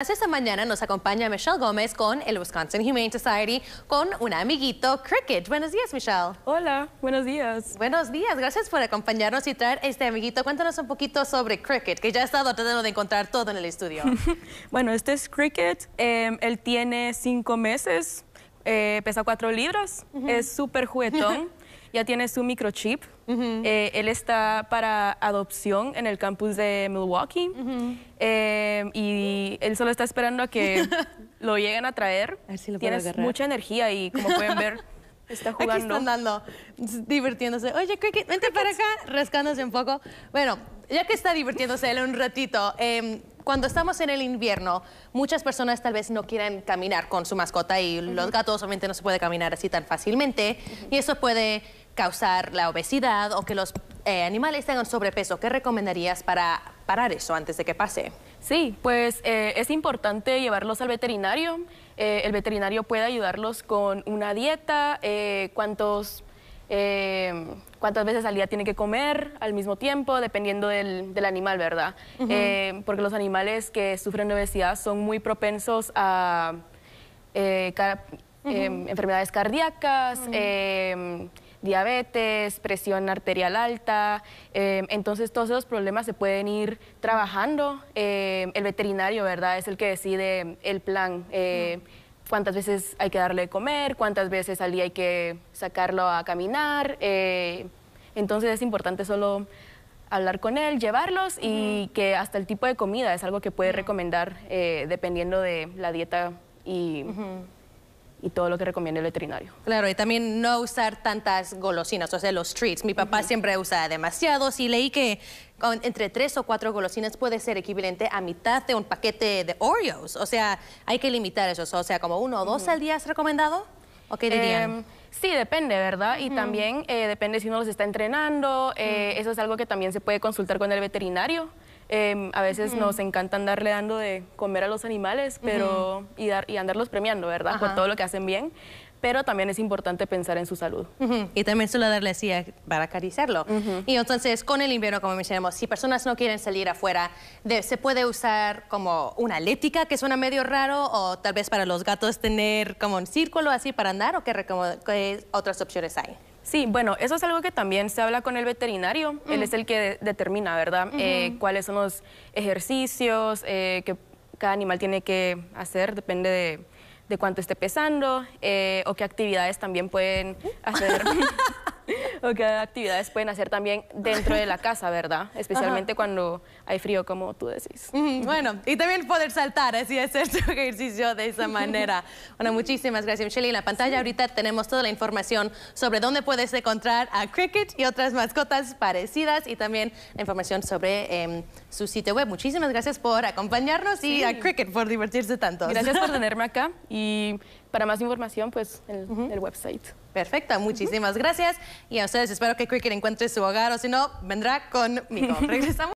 Esta mañana nos acompaña Michelle Gómez con el Wisconsin Humane Society con un amiguito Cricket. Buenos días, Michelle. Hola, buenos días. Buenos días, gracias por acompañarnos y traer este amiguito. Cuéntanos un poquito sobre Cricket, que ya ha estado tratando de encontrar todo en el estudio. bueno, este es Cricket. Em, él tiene cinco meses, eh, pesa cuatro libras, es súper juguetón ya tiene su microchip. Eh, él está para adopción en el campus de Milwaukee. Eh, y él solo está esperando a que lo lleguen a traer. A ver si lo Tienes mucha energía y como pueden ver, está jugando. está andando, divirtiéndose. Oye, Cricket, vente para acá, rascándose un poco. Bueno, ya que está divirtiéndose él un ratito, em, cuando estamos en el invierno, muchas personas tal vez no quieran caminar con su mascota y los gatos obviamente no se puede caminar así tan fácilmente y eso puede causar la obesidad o que los eh, animales tengan sobrepeso. ¿Qué recomendarías para parar eso antes de que pase? Sí, pues eh, es importante llevarlos al veterinario. Eh, el veterinario puede ayudarlos con una dieta, cuántos, cuántas veces al día tiene que comer al mismo tiempo, dependiendo del, animal, ¿verdad? porque los animales que sufren obesidad son muy propensos a... Em, enfermedades cardíacas, diabetes, presión arterial alta. Em, entonces todos esos problemas se pueden ir trabajando. Em, el veterinario, ¿verdad? Es el que decide el plan. Eh, cuántas veces hay que darle de comer, cuántas veces al día hay que sacarlo a caminar. Eh, entonces es importante solo hablar con él, llevarlos y que hasta el tipo de comida es algo que puede recomendar eh, dependiendo de la dieta y y todo lo que recomienda el veterinario. Claro, y también no usar tantas golosinas, o sea, los treats. Mi papá siempre usa demasiados y leí que entre tres o cuatro golosinas puede ser equivalente a mitad de un paquete de Oreos. O sea, hay que limitar eso. O sea, como uno o dos al día es recomendado. Em, sí, depende, ¿verdad? Y también eh, depende si uno los está entrenando. Eh, eso es algo que también se puede consultar con el veterinario. Em, a veces nos encanta andarle dando de comer a los animales pero, y, andarlos premiando, ¿verdad? todo lo que hacen bien. Pero también es importante pensar en su salud. Y también solo darle así para acariciarlo. Y entonces, con el invierno, como mencionamos, si personas no quieren salir afuera, se puede usar como una lética, que suena medio raro, o tal vez para los gatos tener como un círculo así para andar, o qué, qué otras opciones hay. Sí, bueno, eso es algo que también se habla con el veterinario. Él es el que determina, ¿verdad? Eh, cuáles son los ejercicios eh, que cada animal tiene que hacer, depende de, cuánto esté pesando eh, o qué actividades también pueden uh. hacer. o que actividades pueden hacer también dentro de la casa, ¿verdad? Especialmente cuando hay frío, como tú decís. bueno, y también poder saltar, así hacer su ejercicio de esa manera. Bueno, muchísimas gracias, Michelle. En la pantalla ahorita tenemos toda la información sobre dónde puedes encontrar a Cricket y otras mascotas parecidas y también la información sobre em, su sitio web. Muchísimas gracias por acompañarnos y a Cricket por divertirse tanto. Gracias por tenerme acá y para más información, pues el website. Perfecto, muchísimas gracias. Y a ustedes espero que Cricket encuentre su hogar, o si no, vendrá conmigo. Regresamos.